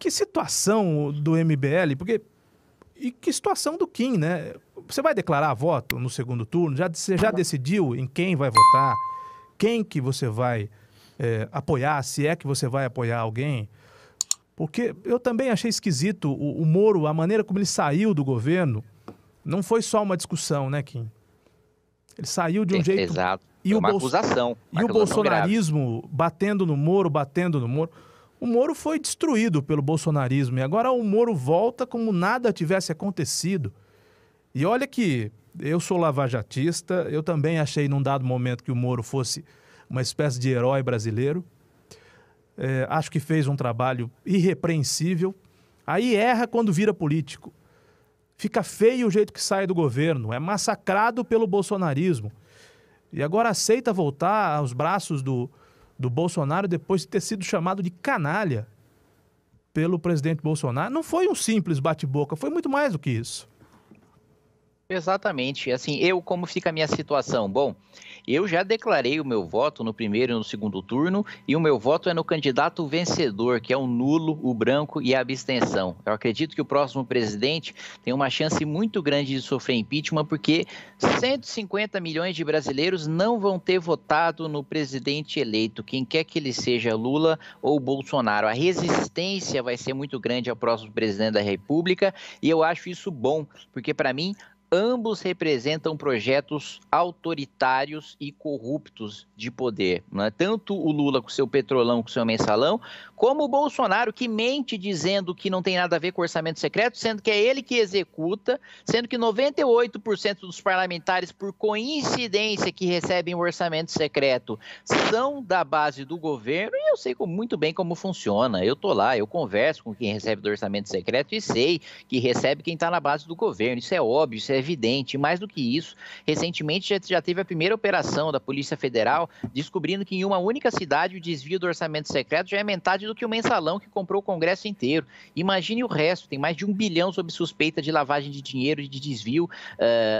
que situação do MBL, porque. E que situação do Kim, né? Você vai declarar voto no segundo turno? Já, você já decidiu em quem vai votar? Quem que você vai é, apoiar? Se é que você vai apoiar alguém? Porque eu também achei esquisito o, o Moro, a maneira como ele saiu do governo. Não foi só uma discussão, né, Kim? Ele saiu de um é, jeito. Exato. E uma o acusação. e o bolsonarismo grave. batendo no Moro, batendo no Moro. O Moro foi destruído pelo bolsonarismo e agora o Moro volta como nada tivesse acontecido. E olha que eu sou lavajatista, eu também achei num dado momento que o Moro fosse uma espécie de herói brasileiro. É, acho que fez um trabalho irrepreensível. Aí erra quando vira político. Fica feio o jeito que sai do governo, é massacrado pelo bolsonarismo. E agora aceita voltar aos braços do, do Bolsonaro depois de ter sido chamado de canalha pelo presidente Bolsonaro não foi um simples bate-boca, foi muito mais do que isso. Exatamente. Assim, eu, como fica a minha situação? Bom, eu já declarei o meu voto no primeiro e no segundo turno, e o meu voto é no candidato vencedor, que é o nulo, o branco e a abstenção. Eu acredito que o próximo presidente tem uma chance muito grande de sofrer impeachment, porque 150 milhões de brasileiros não vão ter votado no presidente eleito, quem quer que ele seja, Lula ou Bolsonaro. A resistência vai ser muito grande ao próximo presidente da República, e eu acho isso bom, porque para mim ambos representam projetos autoritários e corruptos de poder. Né? Tanto o Lula com seu petrolão, com seu mensalão, como o Bolsonaro, que mente dizendo que não tem nada a ver com orçamento secreto, sendo que é ele que executa, sendo que 98% dos parlamentares, por coincidência, que recebem o orçamento secreto, são da base do governo, e eu sei muito bem como funciona. Eu tô lá, eu converso com quem recebe do orçamento secreto e sei que recebe quem está na base do governo. Isso é óbvio, isso é evidente. E mais do que isso, recentemente já, já teve a primeira operação da Polícia Federal descobrindo que em uma única cidade o desvio do orçamento secreto já é metade do que o mensalão que comprou o Congresso inteiro. Imagine o resto, tem mais de um bilhão sob suspeita de lavagem de dinheiro e de desvio uh,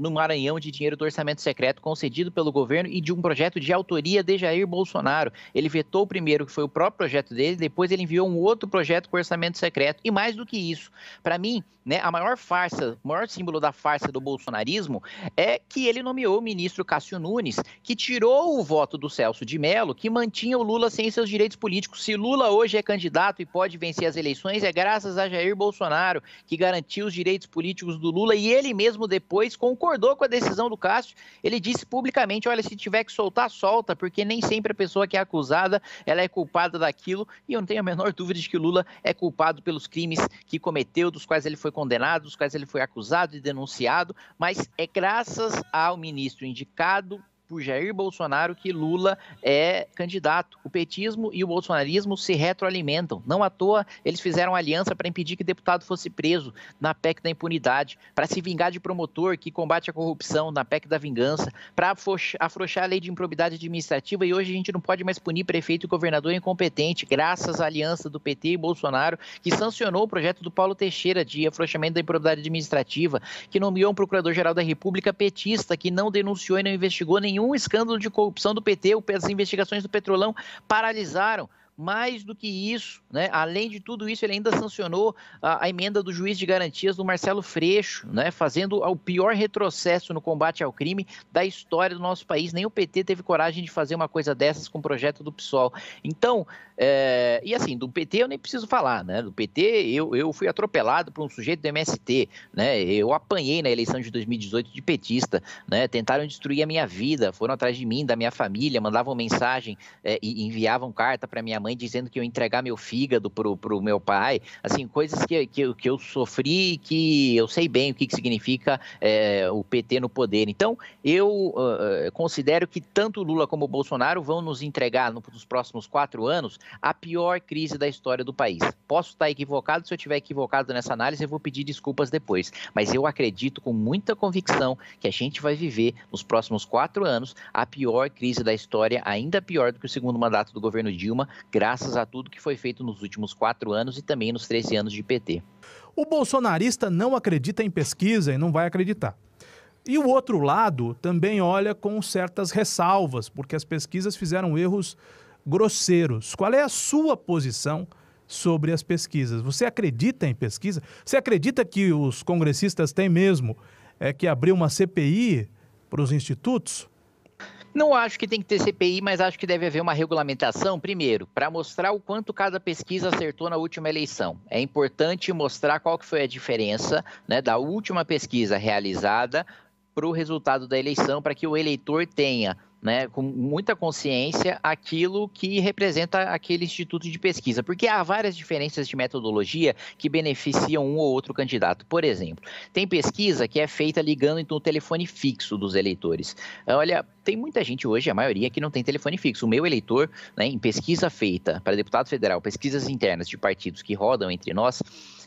no Maranhão de dinheiro do orçamento secreto concedido pelo governo e de um projeto de autoria de Jair Bolsonaro. Ele vetou o primeiro, que foi o próprio projeto dele, depois ele enviou um outro projeto com orçamento secreto. E mais do que isso, para mim, né, a maior farsa, o maior símbolo da farsa do bolsonarismo é que ele nomeou o ministro Cássio Nunes, que tirou o voto do Celso de Mello, que mantinha o Lula sem seus direitos políticos. Se Lula hoje é candidato e pode vencer as eleições, é graças a Jair Bolsonaro, que garantiu os direitos políticos do Lula e ele mesmo depois concordou com a decisão do Cássio. Ele disse publicamente: olha, se tiver que soltar, solta, porque nem sempre a pessoa que é acusada ela é culpada daquilo. E eu não tenho a menor dúvida de que Lula é culpado pelos crimes que cometeu, dos quais ele foi condenado, dos quais ele foi acusado e denunciado mas é graças ao ministro indicado por Jair Bolsonaro que Lula é candidato. O petismo e o bolsonarismo se retroalimentam. Não à toa, eles fizeram aliança para impedir que deputado fosse preso na PEC da impunidade, para se vingar de promotor que combate a corrupção na PEC da vingança, para afrouxar a lei de improbidade administrativa e hoje a gente não pode mais punir prefeito e governador incompetente, graças à aliança do PT e Bolsonaro, que sancionou o projeto do Paulo Teixeira de afrouxamento da improbidade administrativa, que nomeou um procurador-geral da República petista que não denunciou e não investigou nenhum nenhum escândalo de corrupção do PT, as investigações do Petrolão paralisaram. Mais do que isso, né, além de tudo isso, ele ainda sancionou a, a emenda do juiz de garantias do Marcelo Freixo, né, fazendo o pior retrocesso no combate ao crime da história do nosso país. Nem o PT teve coragem de fazer uma coisa dessas com o projeto do PSOL. Então, é, e assim, do PT eu nem preciso falar, né? Do PT eu, eu fui atropelado por um sujeito do MST, né? Eu apanhei na eleição de 2018 de petista, né? Tentaram destruir a minha vida, foram atrás de mim, da minha família, mandavam mensagem é, e enviavam carta para minha mãe dizendo que eu entregar meu fígado pro, pro meu pai, assim, coisas que, que, que eu sofri que eu sei bem o que, que significa é, o PT no poder. Então, eu uh, considero que tanto Lula como Bolsonaro vão nos entregar no, nos próximos quatro anos a pior crise da história do país. Posso estar equivocado, se eu estiver equivocado nessa análise, eu vou pedir desculpas depois. Mas eu acredito com muita convicção que a gente vai viver nos próximos quatro anos a pior crise da história, ainda pior do que o segundo mandato do governo Dilma, graças a tudo que foi feito nos últimos quatro anos e também nos 13 anos de PT. O bolsonarista não acredita em pesquisa e não vai acreditar. E o outro lado também olha com certas ressalvas, porque as pesquisas fizeram erros grosseiros. Qual é a sua posição sobre as pesquisas? Você acredita em pesquisa? Você acredita que os congressistas têm mesmo é que abrir uma CPI para os institutos? Não acho que tem que ter CPI, mas acho que deve haver uma regulamentação, primeiro, para mostrar o quanto cada pesquisa acertou na última eleição. É importante mostrar qual que foi a diferença né, da última pesquisa realizada para o resultado da eleição, para que o eleitor tenha né, com muita consciência aquilo que representa aquele instituto de pesquisa, porque há várias diferenças de metodologia que beneficiam um ou outro candidato. Por exemplo, tem pesquisa que é feita ligando então o telefone fixo dos eleitores. Olha, tem muita gente hoje, a maioria, que não tem telefone fixo. O meu eleitor, né, em pesquisa feita para deputado federal, pesquisas internas de partidos que rodam entre nós,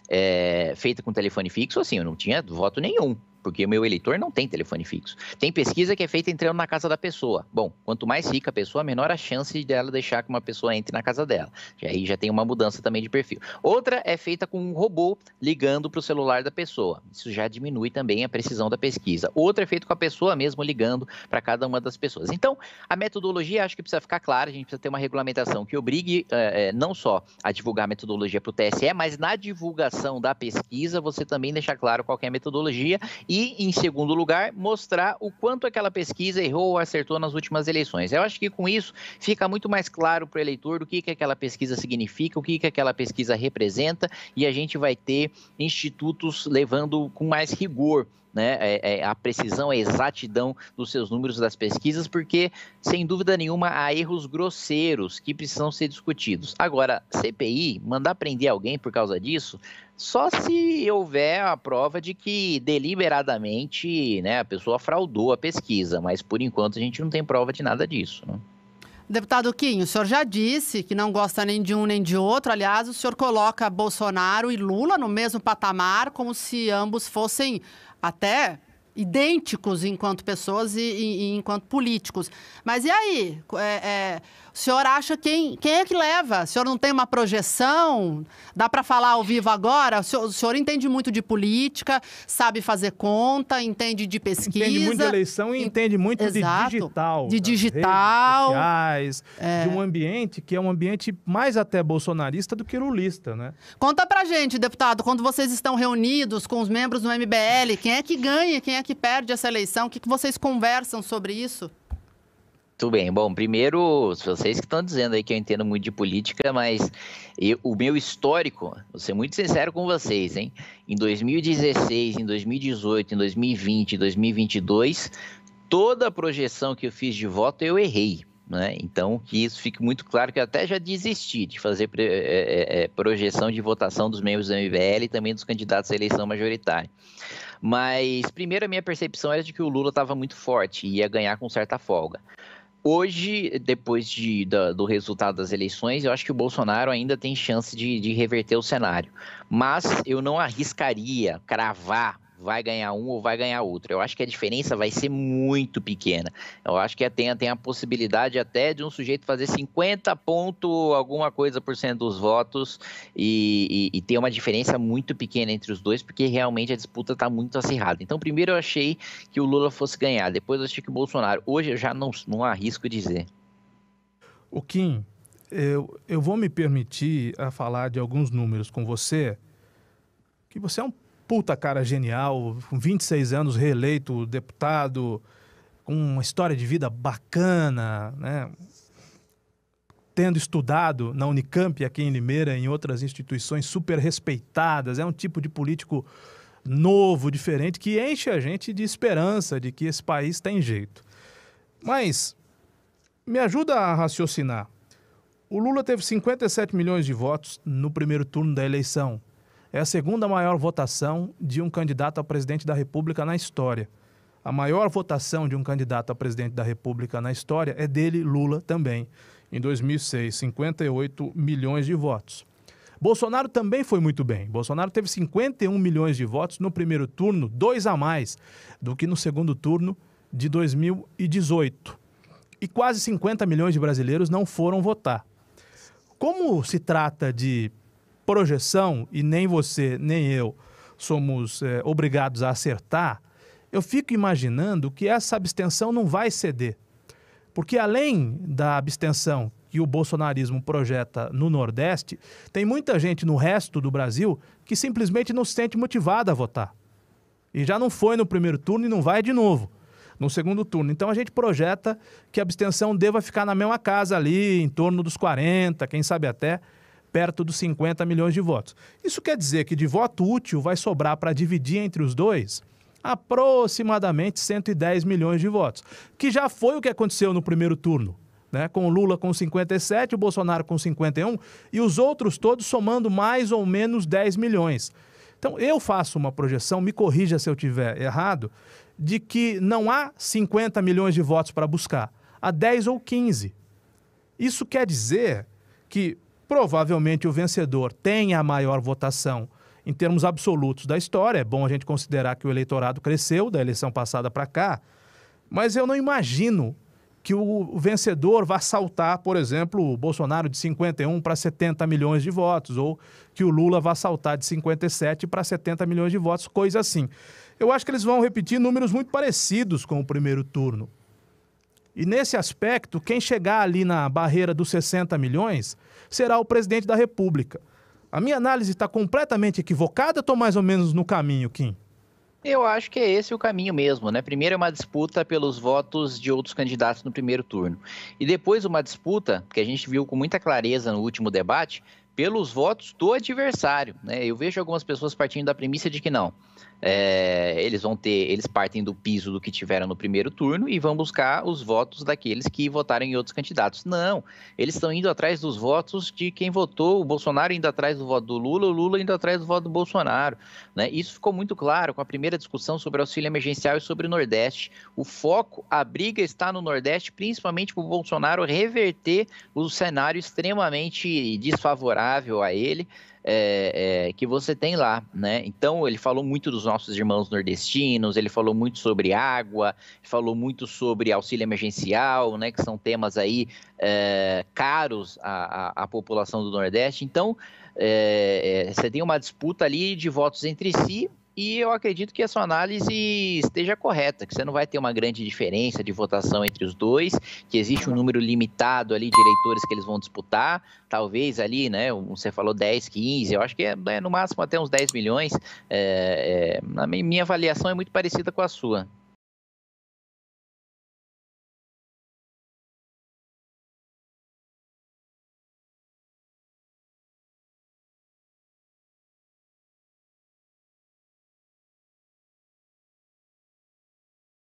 é, feita com telefone fixo, assim, eu não tinha voto nenhum porque o meu eleitor não tem telefone fixo. Tem pesquisa que é feita entrando na casa da pessoa. Bom, quanto mais rica a pessoa, menor a chance dela deixar que uma pessoa entre na casa dela. E aí já tem uma mudança também de perfil. Outra é feita com um robô ligando para o celular da pessoa. Isso já diminui também a precisão da pesquisa. Outra é feita com a pessoa mesmo ligando para cada uma das pessoas. Então, a metodologia acho que precisa ficar clara, a gente precisa ter uma regulamentação que obrigue é, é, não só a divulgar a metodologia para o TSE, mas na divulgação da pesquisa você também deixar claro qual é a metodologia e e, em segundo lugar, mostrar o quanto aquela pesquisa errou ou acertou nas últimas eleições. Eu acho que com isso fica muito mais claro para o eleitor do que, que aquela pesquisa significa, o que, que aquela pesquisa representa, e a gente vai ter institutos levando com mais rigor né, é, é, a precisão, a exatidão dos seus números das pesquisas, porque, sem dúvida nenhuma, há erros grosseiros que precisam ser discutidos. Agora, CPI, mandar prender alguém por causa disso, só se houver a prova de que deliberadamente né, a pessoa fraudou a pesquisa, mas por enquanto a gente não tem prova de nada disso. Né? Deputado Quinho, o senhor já disse que não gosta nem de um nem de outro. Aliás, o senhor coloca Bolsonaro e Lula no mesmo patamar, como se ambos fossem até idênticos enquanto pessoas e, e, e enquanto políticos. Mas e aí? É, é, o senhor acha quem, quem é que leva? O senhor não tem uma projeção? Dá para falar ao vivo agora? O senhor, o senhor, entende muito de política, sabe fazer conta, entende de pesquisa. Entende muito de eleição e entende muito Exato. de digital. De digital. Sociais, é. De um ambiente que é um ambiente mais até bolsonarista do que lulista, né? Conta pra gente, deputado, quando vocês estão reunidos com os membros do MBL, quem é que ganha, quem é que perde essa eleição? O que, que vocês conversam sobre isso? Tudo bem. Bom, primeiro, vocês que estão dizendo aí que eu entendo muito de política, mas eu, o meu histórico, vou ser muito sincero com vocês, hein? Em 2016, em 2018, em 2020, em 2022, toda a projeção que eu fiz de voto eu errei. Né? Então, que isso fique muito claro, que eu até já desisti de fazer é, é, projeção de votação dos membros do MBL e também dos candidatos à eleição majoritária. Mas, primeiro, a minha percepção era de que o Lula estava muito forte e ia ganhar com certa folga. Hoje, depois de, da, do resultado das eleições, eu acho que o Bolsonaro ainda tem chance de, de reverter o cenário. Mas eu não arriscaria cravar vai ganhar um ou vai ganhar outro. Eu acho que a diferença vai ser muito pequena. Eu acho que tem, tem a possibilidade até de um sujeito fazer 50 ponto alguma coisa por cento dos votos e, e, e ter uma diferença muito pequena entre os dois, porque realmente a disputa está muito acirrada. Então, primeiro eu achei que o Lula fosse ganhar, depois eu achei que o Bolsonaro. Hoje eu já não, não arrisco dizer. O Kim, eu, eu vou me permitir a falar de alguns números com você, que você é um puta cara genial, com 26 anos reeleito deputado, com uma história de vida bacana, né? Tendo estudado na Unicamp aqui em Limeira, em outras instituições super respeitadas, é um tipo de político novo, diferente, que enche a gente de esperança de que esse país tem jeito. Mas me ajuda a raciocinar. O Lula teve 57 milhões de votos no primeiro turno da eleição é a segunda maior votação de um candidato a presidente da República na história. A maior votação de um candidato a presidente da República na história é dele, Lula, também. Em 2006, 58 milhões de votos. Bolsonaro também foi muito bem. Bolsonaro teve 51 milhões de votos no primeiro turno, dois a mais do que no segundo turno de 2018. E quase 50 milhões de brasileiros não foram votar. Como se trata de projeção, e nem você, nem eu somos é, obrigados a acertar, eu fico imaginando que essa abstenção não vai ceder. Porque além da abstenção que o bolsonarismo projeta no Nordeste, tem muita gente no resto do Brasil que simplesmente não se sente motivada a votar. E já não foi no primeiro turno e não vai de novo no segundo turno. Então a gente projeta que a abstenção deva ficar na mesma casa ali, em torno dos 40, quem sabe até perto dos 50 milhões de votos. Isso quer dizer que de voto útil vai sobrar para dividir entre os dois aproximadamente 110 milhões de votos, que já foi o que aconteceu no primeiro turno. Né, com o Lula com 57, o Bolsonaro com 51 e os outros todos somando mais ou menos 10 milhões. Então, eu faço uma projeção, me corrija se eu tiver errado, de que não há 50 milhões de votos para buscar, há 10 ou 15. Isso quer dizer que Provavelmente o vencedor tem a maior votação em termos absolutos da história. É bom a gente considerar que o eleitorado cresceu da eleição passada para cá, mas eu não imagino que o vencedor vá saltar, por exemplo, o Bolsonaro de 51 para 70 milhões de votos, ou que o Lula vá saltar de 57 para 70 milhões de votos, coisa assim. Eu acho que eles vão repetir números muito parecidos com o primeiro turno. E nesse aspecto, quem chegar ali na barreira dos 60 milhões será o presidente da República. A minha análise está completamente equivocada, estou mais ou menos no caminho, Kim. Eu acho que é esse o caminho mesmo, né? Primeiro é uma disputa pelos votos de outros candidatos no primeiro turno. E depois uma disputa, que a gente viu com muita clareza no último debate, pelos votos do adversário, né? Eu vejo algumas pessoas partindo da premissa de que não. É, eles vão ter, eles partem do piso do que tiveram no primeiro turno e vão buscar os votos daqueles que votaram em outros candidatos. Não, eles estão indo atrás dos votos de quem votou, o Bolsonaro indo atrás do voto do Lula, o Lula indo atrás do voto do Bolsonaro. Né? Isso ficou muito claro com a primeira discussão sobre auxílio emergencial e sobre o Nordeste. O foco, a briga está no Nordeste, principalmente para o Bolsonaro reverter o cenário extremamente desfavorável a ele é, é, que você tem lá, né? Então ele falou muito dos nossos irmãos nordestinos, ele falou muito sobre água, falou muito sobre auxílio emergencial, né? Que são temas aí é, caros à, à população do Nordeste. Então é, é, você tem uma disputa ali de votos entre si, e eu acredito que a sua análise esteja correta, que você não vai ter uma grande diferença de votação entre os dois, que existe um número limitado ali de eleitores que eles vão disputar, talvez ali, né, você falou 10, 15, eu acho que é, é no máximo até uns 10 milhões, é, é, a minha avaliação é muito parecida com a sua.